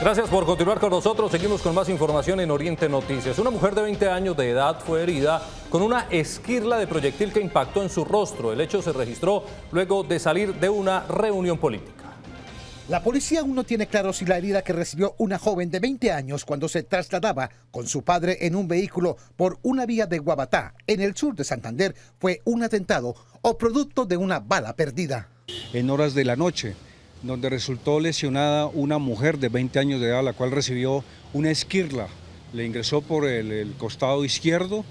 Gracias por continuar con nosotros. Seguimos con más información en Oriente Noticias. Una mujer de 20 años de edad fue herida con una esquirla de proyectil que impactó en su rostro. El hecho se registró luego de salir de una reunión política. La policía aún no tiene claro si la herida que recibió una joven de 20 años cuando se trasladaba con su padre en un vehículo por una vía de Guabatá, en el sur de Santander, fue un atentado o producto de una bala perdida. En horas de la noche, donde resultó lesionada una mujer de 20 años de edad, la cual recibió una esquirla. Le ingresó por el, costado izquierdo.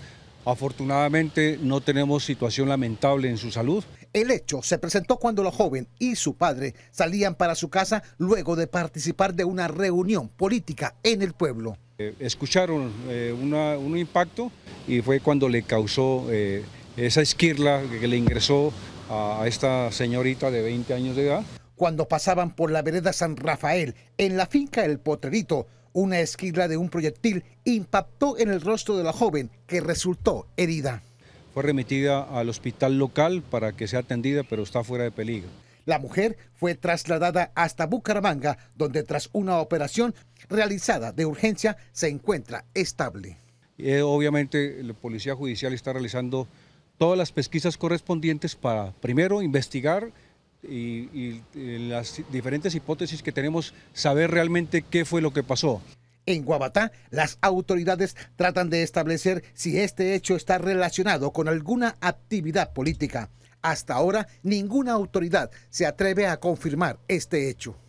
Afortunadamente no tenemos situación lamentable en su salud. El hecho se presentó cuando la joven y su padre salían para su casa luego de participar de una reunión política en el pueblo. Eh, escucharon eh, un impacto y fue cuando le causó eh, esa esquirla que le ingresó a esta señorita de 20 años de edad cuando pasaban por la vereda San Rafael, en la finca El Potrerito, una esquila de un proyectil impactó en el rostro de la joven, que resultó herida. Fue remitida al hospital local para que sea atendida, pero está fuera de peligro. La mujer fue trasladada hasta Bucaramanga, donde tras una operación realizada de urgencia se encuentra estable. Eh, obviamente la Policía Judicial está realizando todas las pesquisas correspondientes para primero investigar y, eh, las diferentes hipótesis que tenemos, saber realmente qué fue lo que pasó. En Guabatá, las autoridades tratan de establecer si este hecho está relacionado con alguna actividad política. Hasta ahora, ninguna autoridad se atreve a confirmar este hecho.